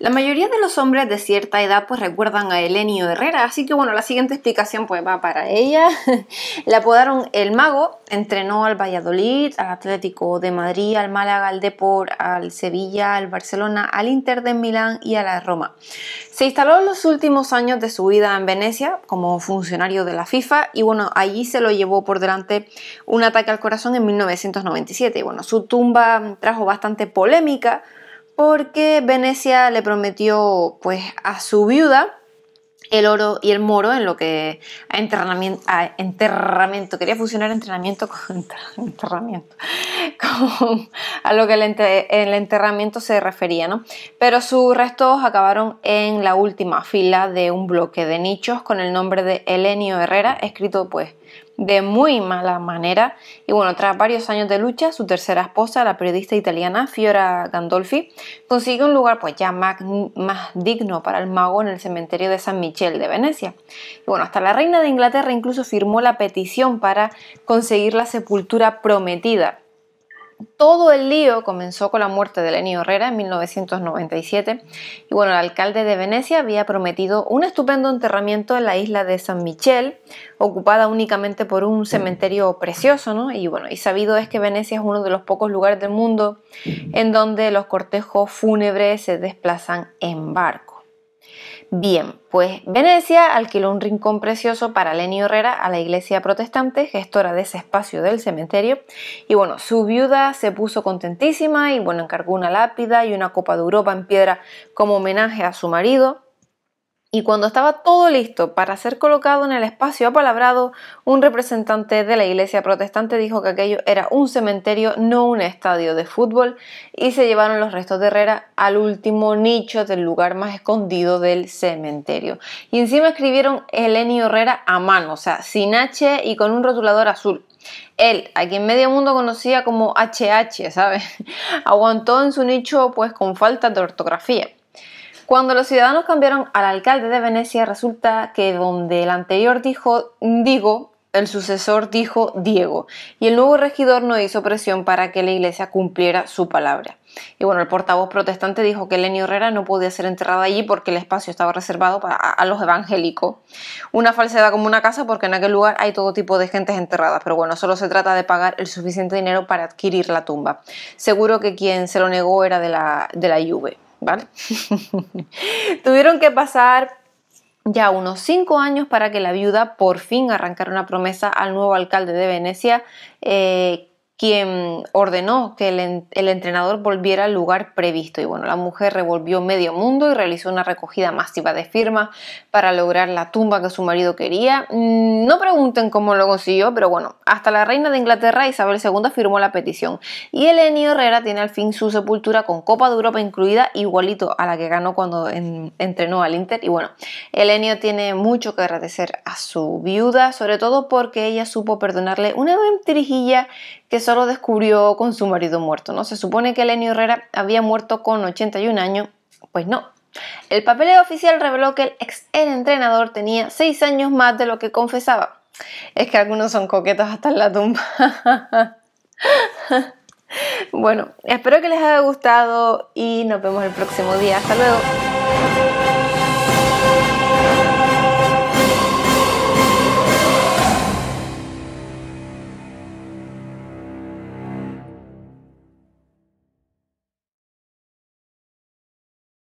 La mayoría de los hombres de cierta edad pues recuerdan a Elenio Herrera, así que bueno, la siguiente explicación pues va para ella. Le apodaron el mago, entrenó al Valladolid, al Atlético de Madrid, al Málaga, al Deport, al Sevilla, al Barcelona, al Inter de Milán y a la Roma. Se instaló en los últimos años de su vida en Venecia como funcionario de la FIFA y bueno, allí se lo llevó por delante un ataque al corazón en 1997. Bueno, su tumba trajo bastante polémica porque Venecia le prometió pues a su viuda el oro y el moro en lo que a enterramiento, quería fusionar entrenamiento con enterramiento a lo que el, enterramiento se refería, ¿no? Pero sus restos acabaron en la última fila de un bloque de nichos con el nombre de Elenio Herrera, escrito pues de muy mala manera. Y bueno, tras varios años de lucha, su tercera esposa, la periodista italiana Fiora Gandolfi, consiguió un lugar pues ya más, digno para el mago en el cementerio de San Michel de Venecia. Y bueno, hasta la reina de Inglaterra incluso firmó la petición para conseguir la sepultura prometida todo el lío comenzó con la muerte de Lenny Herrera en 1997 y bueno, el alcalde de Venecia había prometido un estupendo enterramiento en la isla de San Michel, ocupada únicamente por un cementerio precioso, ¿no? Y bueno, y sabido es que Venecia es uno de los pocos lugares del mundo en donde los cortejos fúnebres se desplazan en barco. Bien, pues Venecia alquiló un rincón precioso para Leni Herrera a la iglesia protestante, gestora de ese espacio del cementerio. Y bueno, su viuda se puso contentísima y bueno, encargó una lápida y una copa de Europa en piedra como homenaje a su marido. Y cuando estaba todo listo para ser colocado en el espacio apalabrado, un representante de la iglesia protestante dijo que aquello era un cementerio, no un estadio de fútbol, y se llevaron los restos de Herrera al último nicho del lugar más escondido del cementerio. Y encima escribieron Elenio Herrera a mano, o sea, sin H y con un rotulador azul. Él, a quien medio mundo conocía como HH, ¿sabes? Aguantó en su nicho pues con falta de ortografía. Cuando los ciudadanos cambiaron al alcalde de Venecia, resulta que donde el anterior dijo digo, el sucesor dijo Diego, y el nuevo regidor no hizo presión para que la iglesia cumpliera su palabra. Y bueno, el portavoz protestante dijo que Lenny Herrera no podía ser enterrada allí porque el espacio estaba reservado para, a, los evangélicos. Una falsedad como una casa porque en aquel lugar hay todo tipo de gentes enterradas, pero bueno, solo se trata de pagar el suficiente dinero para adquirir la tumba. Seguro que quien se lo negó era de la, de la ¿vale? Tuvieron que pasar ya unos cinco años para que la viuda por fin arrancara una promesa al nuevo alcalde de Venecia, eh, quien ordenó que el, entrenador volviera al lugar previsto. Y bueno, la mujer revolvió medio mundo y realizó una recogida masiva de firmas para lograr la tumba que su marido quería. Mm, no pregunten cómo lo consiguió, pero bueno, hasta la reina de Inglaterra Isabel II firmó la petición. Y Elenio Herrera tiene al fin su sepultura con Copa de Europa incluida, igualito a la que ganó cuando entrenó al Inter. Y bueno, Elenio tiene mucho que agradecer a su viuda, sobre todo porque ella supo perdonarle una ventrijilla que Solo lo descubrió con su marido muerto, ¿no? Se supone que Elenio Herrera había muerto con 81 años, pues no. El papeleo oficial reveló que el ex entrenador tenía 6 años más de lo que confesaba. Es que algunos son coquetos hasta en la tumba. bueno, espero que les haya gustado y nos vemos el próximo día. Hasta luego.